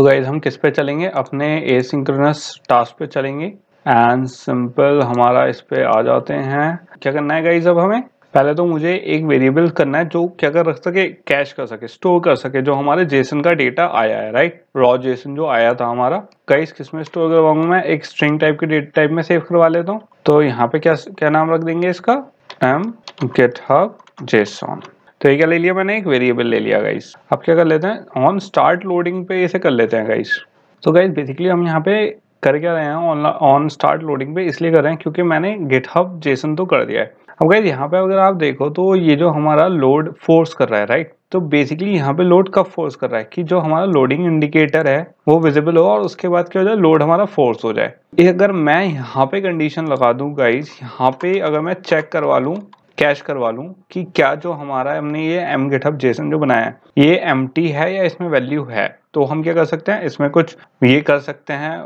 तो गाइज हम किस पे चलेंगे अपने एसिंक्रोनस टास्क पे चलेंगे एंड सिंपल हमारा इस पे आ जाते हैं क्या करना है गाइज अब हमें पहले तो मुझे एक वेरिएबल करना है जो क्या कर रख सके कैश कर सके स्टोर कर सके जो हमारे जेसन का डेटा आया है राइट रॉ जेसन जो आया था हमारा गाइस किस में स्टोर करवाऊंगा मैं एक स्ट्रिंग टाइप के डेटा टाइप में सेव करवा लेता हूँ तो यहाँ पे क्या क्या नाम रख देंगे इसका एम गेट हब जेसॉन तो ये क्या ले लिया मैंने एक वेरिएबल ले लिया गाइस अब क्या कर लेते हैं ऑन स्टार्ट लोडिंग पे इसे कर लेते हैं गाइस तो गाइस बेसिकली हम यहाँ पे कर क्या रहे हैं ऑन स्टार्ट लोडिंग पे इसलिए कर रहे हैं क्योंकि मैंने गिटहब जेसन तो कर दिया है अब गाइज यहाँ पे अगर आप देखो तो ये जो हमारा लोड फोर्स कर रहा है राइट तो बेसिकली यहाँ पे लोड कब फोर्स कर रहा है कि जो हमारा लोडिंग इंडिकेटर है वो विजिबल हो और उसके बाद क्या हो जाए लोड हमारा फोर्स हो जाए अगर मैं यहाँ पे कंडीशन लगा दू गाइज यहाँ पे अगर मैं चेक करवा लूँ कैश करवा लूँ कि क्या जो हमारा हमने ये एम गिटहब जेसन जो बनाया है ये एम है या इसमें वैल्यू है तो हम क्या कर सकते हैं इसमें कुछ ये कर सकते हैं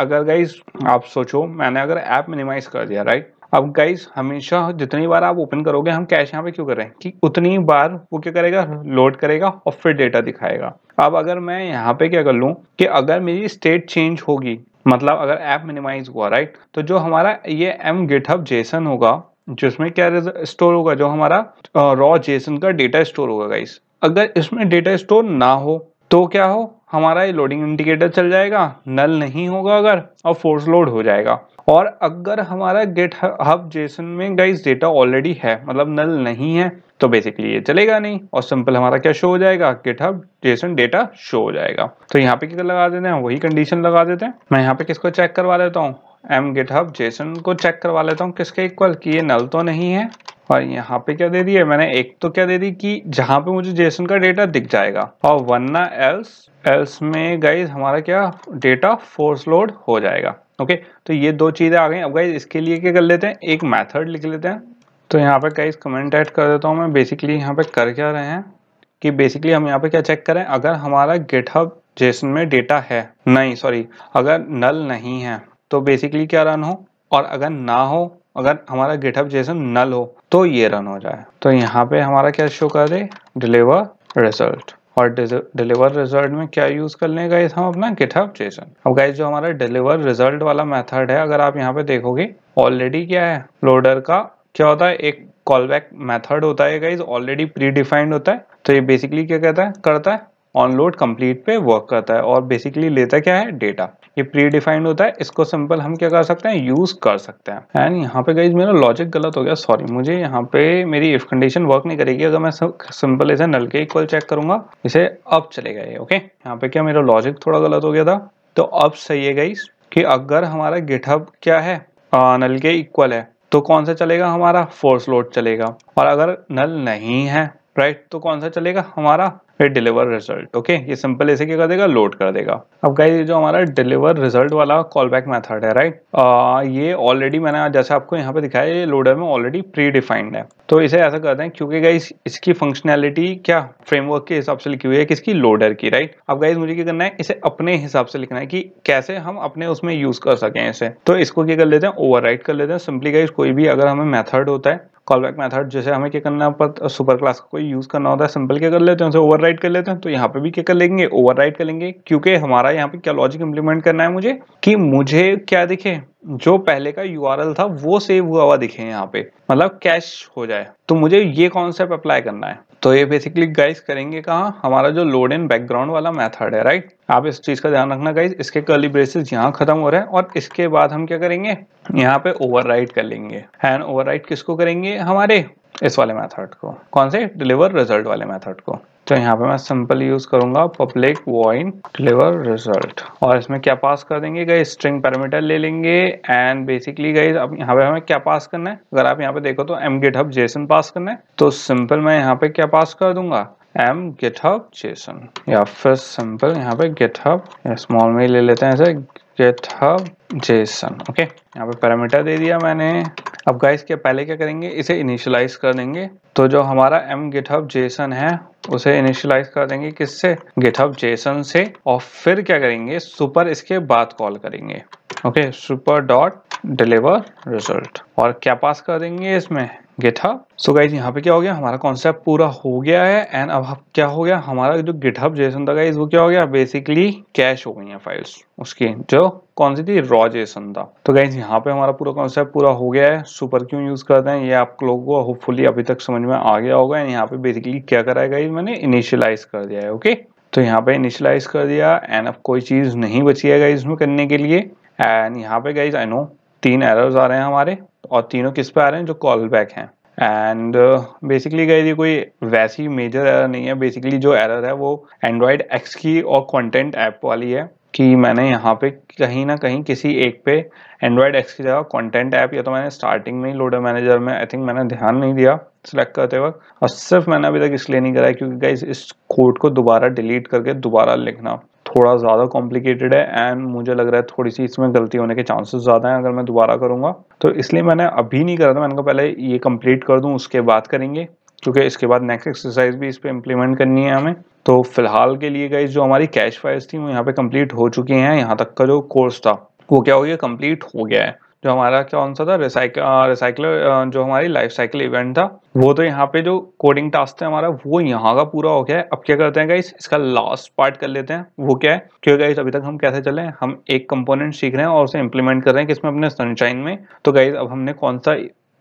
अगर गाइज आप सोचो मैंने अगर ऐप मिनिमाइज कर दिया राइट अब गाइज हमेशा जितनी बार आप ओपन करोगे हम कैश यहाँ पे क्यों कर रहे हैं कि उतनी बार वो क्या करेगा लोड करेगा और फिर डेटा दिखाएगा अब अगर मैं यहाँ पे क्या कर लूँ कि अगर मेरी स्टेट चेंज होगी मतलब अगर ऐप मिनिमाइज हुआ राइट तो जो हमारा ये एम गेटअप जेसन होगा जिसमें क्या स्टोर होगा जो हमारा रॉ जेसन का डेटा स्टोर होगा गाइस अगर इसमें डेटा स्टोर ना हो तो क्या हो हमारा ये लोडिंग इंडिकेटर चल जाएगा नल नहीं होगा अगर और फोर्स लोड हो जाएगा और अगर हमारा गेट हब जेसन में गाइस डेटा ऑलरेडी है मतलब नल नहीं है तो बेसिकली ये चलेगा नहीं और सिंपल हमारा क्या शो हो जाएगा GitHub JSON data show हो जाएगा तो यहाँ पे क्या लगा देते हैं वही कंडीशन लगा देते हैं मैं यहाँ पे किसको चेक करवा देता हूँ एम हब जेसन को चेक करवा लेता हूँ किसके इक्वल कि ये नल तो नहीं है और यहाँ पे क्या दे दी है मैंने एक तो क्या दे दी कि जहाँ पे मुझे जेसन का डेटा दिख जाएगा और वरना एल्स एल्स में गाइज हमारा क्या डेटा फोर्स लोड हो जाएगा ओके तो ये दो चीज़ें आ गई अब गाइज इसके लिए क्या कर लेते हैं एक मैथड लिख लेते हैं तो यहाँ पे गाइज कमेंट ऐड कर देता हूँ मैं बेसिकली यहाँ पे कर क्या रहे हैं कि बेसिकली हम यहाँ पे क्या चेक करें अगर हमारा हब जेसन में डेटा है नहीं सॉरी अगर नल नहीं है तो बेसिकली क्या रन हो और अगर ना हो अगर हमारा गिटअप जेसन नल हो तो ये रन हो जाए तो यहाँ पे हमारा क्या शो कर दे डिलीवर रिजल्ट और डिलीवर रिजल्ट में क्या यूज कर लें गाइस हम अपना गिटअप जेसन अब गाइज जो हमारा डिलीवर रिजल्ट वाला मेथड है अगर आप यहाँ पे देखोगे ऑलरेडी क्या है लोडर का क्या होता है एक कॉल बैक मैथड होता है गाइज ऑलरेडी प्री डिफाइंड होता है तो ये बेसिकली क्या कहता है करता है ऑनलोड कंप्लीट पे वर्क करता है और बेसिकली लेता क्या है डेटा ये प्री डिफाइंड होता है इसको सिंपल हम क्या कर सकते हैं यूज कर सकते हैं एंड यहाँ पे गई मेरा लॉजिक गलत हो गया सॉरी मुझे यहाँ पे मेरी इफ कंडीशन वर्क नहीं करेगी अगर मैं सिंपल इसे नल के इक्वल चेक करूंगा इसे अब चले गए ओके यहाँ पे क्या मेरा लॉजिक थोड़ा गलत हो गया था तो अब सही है गई कि अगर हमारा गिटहब क्या है आ, नल के इक्वल है तो कौन सा चलेगा हमारा फोर्स लोड चलेगा और अगर नल नहीं है राइट तो कौन सा चलेगा हमारा फिर डिलीवर रिजल्ट ओके ये सिंपल ऐसे क्या कर देगा लोड कर देगा अब गाइस ये जो हमारा डिलीवर रिजल्ट वाला कॉल बैक मैथड है राइट आ, ये ऑलरेडी मैंने जैसे आपको यहाँ पे दिखाया ये लोडर में ऑलरेडी प्री डिफाइंड है तो इसे ऐसा करते हैं क्योंकि गाइस इसकी फंक्शनैलिटी क्या फ्रेमवर्क के हिसाब से लिखी हुई है किसकी लोडर की राइट अब गाइज मुझे क्या करना है इसे अपने हिसाब से लिखना है कि कैसे हम अपने उसमें यूज कर सकें इसे तो इसको क्या कर लेते हैं ओवर कर लेते हैं सिंपली गाइज कोई भी अगर हमें मैथड होता है कॉल बैक मैथड जैसे हमें क्या करना पर सुपर क्लास कोई यूज़ करना होता है सिंपल क्या कर लेते हैं उसे ओवर कर लेते हैं तो यहाँ पे भी क्या कर लेंगे ओवर कर लेंगे क्योंकि हमारा यहाँ पे क्या लॉजिक इंप्लीमेंट करना है मुझे कि मुझे क्या दिखे जो पहले का यू था वो सेव हुआ हुआ दिखे यहाँ पे मतलब कैश हो जाए तो मुझे ये कॉन्सेप्ट अप्लाई करना है तो ये बेसिकली गाइस करेंगे कहाँ हमारा जो लोड इन बैकग्राउंड वाला मेथड है राइट आप इस चीज़ का ध्यान रखना गाइस इसके कर्ली ब्रेसेस यहाँ खत्म हो रहे हैं और इसके बाद हम क्या करेंगे यहाँ पे ओवरराइड कर लेंगे एंड ओवरराइड किसको करेंगे हमारे इस वाले मेथड को कौन से डिलीवर रिजल्ट वाले मेथड को तो यहाँ पे मैं सिंपल यूज करूंगा पब्लिक वॉइन डिलीवर रिजल्ट और इसमें क्या पास कर देंगे गई स्ट्रिंग पैरामीटर ले लेंगे एंड बेसिकली गई अब यहाँ पे हमें क्या पास करना है अगर आप यहाँ पे देखो तो M GitHub JSON pass करना है तो सिंपल मैं यहाँ पे क्या पास कर दूंगा एम गेट हब जेसन या फिर सिंपल यहाँ पे गेट हब स्मॉल में ले लेते हैं ऐसे गेट हब जेसन ओके यहाँ पे पैरामीटर दे दिया मैंने अब गाइस के पहले क्या करेंगे इसे इनिशियलाइज कर देंगे तो जो हमारा एम गेट हब जेसन है उसे इनिशियलाइज कर देंगे किससे गेट हब जेसन से और फिर क्या करेंगे सुपर इसके बाद कॉल करेंगे okay super dot deliver result और क्या पास कर देंगे इसमें GitHub. सो गाइज यहाँ पे क्या हो गया हमारा कॉन्सेप्ट पूरा हो गया है एंड अब क्या हो गया हमारा जो गिटहब जेसन था गाइज वो क्या हो गया बेसिकली कैश हो गई है फाइल्स उसकी जो कौन सी थी रॉ जेसन था तो गाइज यहाँ पे हमारा पूरा कॉन्सेप्ट पूरा हो गया है सुपर क्यों यूज करते हैं ये आप लोगों को होपफुली अभी तक समझ में आ गया होगा एंड यहाँ पे बेसिकली क्या कराया गाइज मैंने इनिशियलाइज कर दिया है ओके okay? तो यहाँ पे इनिशियलाइज कर दिया एंड अब कोई चीज नहीं बची है गाइज इसमें करने के लिए एंड यहाँ पे गाइज आई नो तीन एरर्स आ रहे हैं हमारे और तीनों किस पे आ रहे हैं जो कॉल बैक हैं एंड बेसिकली गए कोई वैसी मेजर एरर नहीं है बेसिकली जो एरर है वो एंड्रॉयड एक्स की और कंटेंट ऐप वाली है कि मैंने यहाँ पे कहीं ना कहीं किसी एक पे एंड्रॉयड एक्स की जगह कंटेंट ऐप या तो मैंने स्टार्टिंग में ही लोडर मैनेजर में आई थिंक मैंने ध्यान नहीं दिया सिलेक्ट करते वक्त और सिर्फ मैंने अभी तक इसलिए नहीं करा क्योंकि गई इस कोड को दोबारा डिलीट करके दोबारा लिखना थोड़ा ज़्यादा कॉम्प्लिकेटेड है एंड मुझे लग रहा है थोड़ी सी इसमें गलती होने के चांसेस ज़्यादा हैं अगर मैं दोबारा करूँगा तो इसलिए मैंने अभी नहीं करा था मैंने कहा पहले ये कंप्लीट कर दूँ उसके बाद करेंगे क्योंकि इसके बाद नेक्स्ट एक्सरसाइज भी इस पर इम्प्लीमेंट करनी है हमें तो फिलहाल के लिए गई जो हमारी कैश फाइल्स थी वो यहाँ पे कम्प्लीट हो चुकी हैं यहाँ तक का जो कोर्स था वो क्या हो गया कम्प्लीट हो गया है जो हमारा कौन सा था रिसाइकल रिसाइकलर जो हमारी लाइफ साइकिल इवेंट था वो तो यहाँ पे जो कोडिंग टास्क था हमारा वो यहाँ का पूरा हो गया है अब क्या करते हैं गाइस इसका लास्ट पार्ट कर लेते हैं वो क्या है क्यों गाइस अभी तक हम कैसे चले हैं हम एक कंपोनेंट सीख रहे हैं और उसे इम्प्लीमेंट कर रहे हैं किसमें अपने सनशाइन में तो गाइज अब हमने कौन सा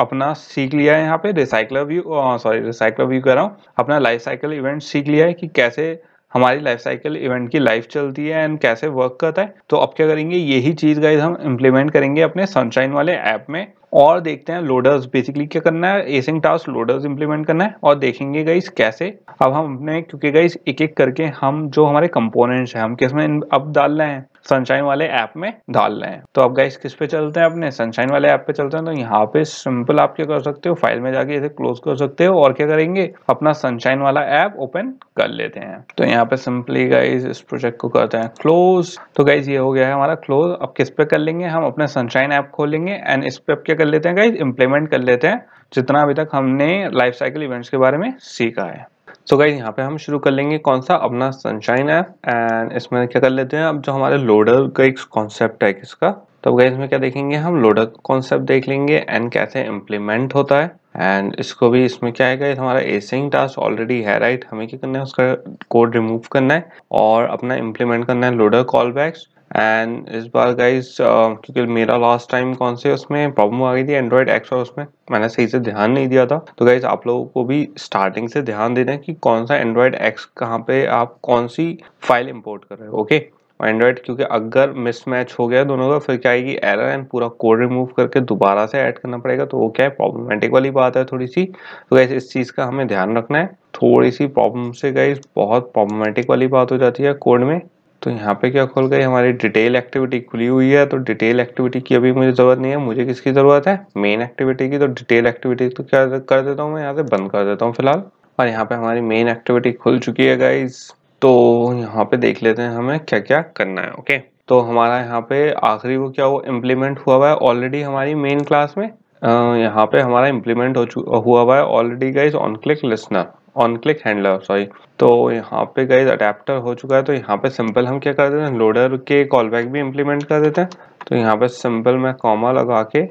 अपना सीख लिया है यहाँ पे recycler view sorry recycler view कह रहा हूँ अपना लाइफ साइकिल इवेंट सीख लिया है कि कैसे हमारी लाइफ साइकिल इवेंट की लाइफ चलती है एंड कैसे वर्क करता है तो अब क्या करेंगे यही चीज़ गाइज हम इम्प्लीमेंट करेंगे अपने सनशाइन वाले ऐप में और देखते हैं लोडर्स बेसिकली क्या करना है एसिंग टास्क लोडर्स इम्प्लीमेंट करना है और देखेंगे गाइस कैसे अब हम अपने क्योंकि गाइस एक एक करके हम जो हमारे कंपोनेंट्स हैं हम किसमें अब डालना है सनशाइन वाले ऐप में डाल रहे हैं तो आप गाइस किस पे चलते हैं अपने सनशाइन वाले ऐप पे चलते हैं तो यहाँ पे सिंपल आप क्या कर सकते हो फाइल में जाके इसे क्लोज कर सकते हो और क्या करेंगे अपना सनशाइन वाला ऐप ओपन कर लेते हैं तो यहाँ पे सिंपली गाइज इस प्रोजेक्ट को करते हैं क्लोज तो गाइज ये हो गया है हमारा क्लोज अब किस पे कर लेंगे हम अपने सनशाइन ऐप खोलेंगे एंड इस पे अब क्या कर लेते हैं गाइज इम्प्लीमेंट कर लेते हैं जितना अभी तक हमने लाइफ साइकिल इवेंट्स के बारे में सीखा है सो गाइज यहाँ पे हम शुरू कर लेंगे कौन सा अपना सनशाइन ऐप एंड इसमें क्या कर लेते हैं अब जो हमारे लोडर का एक कॉन्सेप्ट है किसका तो गाइज इसमें क्या देखेंगे हम लोडर कॉन्सेप्ट देख लेंगे एंड कैसे इम्प्लीमेंट होता है एंड इसको भी इसमें क्या है हमारा एसिंग टास्क ऑलरेडी है राइट हमें क्या करना है उसका कोड रिमूव करना है और अपना इम्प्लीमेंट करना है लोडर कॉल बैक्स एंड इस बार गाइज क्योंकि मेरा लास्ट टाइम कौन से उसमें प्रॉब्लम आ गई थी एंड्रॉयड एक्स और उसमें मैंने सही से ध्यान नहीं दिया था तो गाइज आप लोगों को भी स्टार्टिंग से ध्यान देना है कि कौन सा एंड्रॉयड एक्स कहाँ पे आप कौन सी फाइल इंपोर्ट कर रहे हो ओके एंड्रॉयड क्योंकि अगर मिसमैच हो गया दोनों का फिर क्या आएगी एरर एंड पूरा कोड रिमूव करके दोबारा से ऐड करना पड़ेगा तो वो क्या है प्रॉब्लमेटिक वाली बात है थोड़ी सी तो गाइज इस चीज़ का हमें ध्यान रखना है थोड़ी सी प्रॉब्लम से गाइज बहुत प्रॉब्लमेटिक वाली बात हो जाती है कोड में तो यहाँ पे क्या खोल गई हमारी डिटेल एक्टिविटी खुली हुई है तो डिटेल एक्टिविटी की अभी मुझे ज़रूरत नहीं है मुझे किसकी ज़रूरत है मेन एक्टिविटी की तो डिटेल एक्टिविटी तो क्या कर देता हूँ मैं यहाँ से बंद कर देता हूँ फिलहाल और यहाँ पे हमारी मेन एक्टिविटी खुल चुकी है गाइज तो यहाँ पे देख लेते हैं हमें क्या क्या करना है ओके तो हमारा यहाँ पे आखिरी वो क्या वो इम्प्लीमेंट हुआ हुआ है ऑलरेडी हमारी मेन क्लास में यहाँ पे हमारा इम्प्लीमेंट हो हुआ हुआ है already guys on click listener on click handler sorry तो यहाँ पे गए अडेप्टर हो चुका है तो यहाँ पे सिंपल हम क्या कर देते हैं लोडर के कॉल बैक भी इम्प्लीमेंट कर देते हैं तो यहाँ पे सिंपल मैं कॉमा लगा के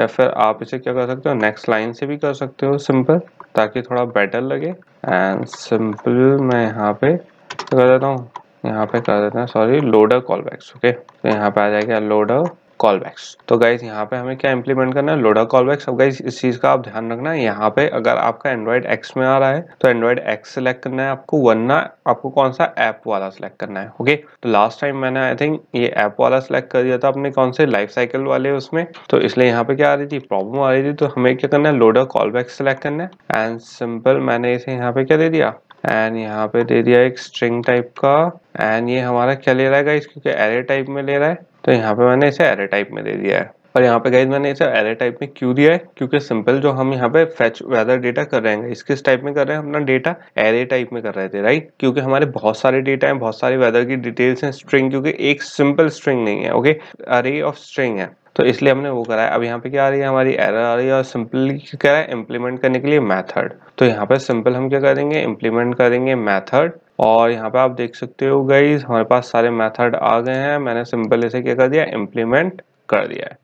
या फिर आप इसे क्या कर सकते हो नेक्स्ट लाइन से भी कर सकते हो सिंपल ताकि थोड़ा बेटर लगे एंड सिंपल मैं यहाँ पे कर देता हूँ यहाँ पे कर देते हैं sorry loader call backs okay तो यहाँ पे आ जाएगा लोडर कॉलबैक्स तो गाइज यहाँ पे हमें क्या इम्प्लीमेंट करना है लोडा कॉलबैक्स अब गाइज इस चीज़ का आप ध्यान रखना है यहाँ पे अगर आपका एंड्रॉइड एक्स में आ रहा है तो एंड्रॉइड एक्स सेलेक्ट करना है आपको वरना आपको कौन सा ऐप वाला सेलेक्ट करना है ओके तो लास्ट टाइम मैंने आई थिंक ये ऐप वाला सेलेक्ट कर दिया था अपने कौन से लाइफ साइकिल वाले उसमें तो इसलिए यहाँ पे क्या आ रही थी प्रॉब्लम आ रही थी तो हमें क्या करना है लोडा बैक्स सेलेक्ट करना है एंड सिंपल मैंने इसे यहाँ पे क्या दे दिया एंड यहाँ पे दे दिया एक स्ट्रिंग टाइप का एंड ये हमारा क्या ले रहा है गाइज क्योंकि एरे टाइप में ले रहा है तो यहाँ पे मैंने इसे एरे टाइप में दे दिया है और यहाँ पे गाइज मैंने इसे एरे टाइप में क्यों दिया है क्योंकि सिंपल जो हम यहाँ पे फेच वेदर डेटा कर रहे हैं इस किस टाइप में कर रहे हैं अपना डेटा एरे टाइप में कर रहे थे राइट क्योंकि हमारे बहुत सारे डेटा हैं बहुत सारे वेदर की डिटेल्स हैं स्ट्रिंग क्योंकि एक सिंपल स्ट्रिंग नहीं है ओके अरे ऑफ स्ट्रिंग है तो इसलिए हमने वो करा है अब यहाँ पे क्या आ रही है हमारी एरर आ रही है और सिंपल क्या है इम्प्लीमेंट करने के लिए मैथड तो यहाँ पे सिंपल हम क्या करेंगे इम्प्लीमेंट करेंगे मैथड और यहाँ पे आप देख सकते हो गई हमारे पास सारे मैथड आ गए हैं मैंने सिंपल इसे क्या कर दिया इम्प्लीमेंट कर दिया है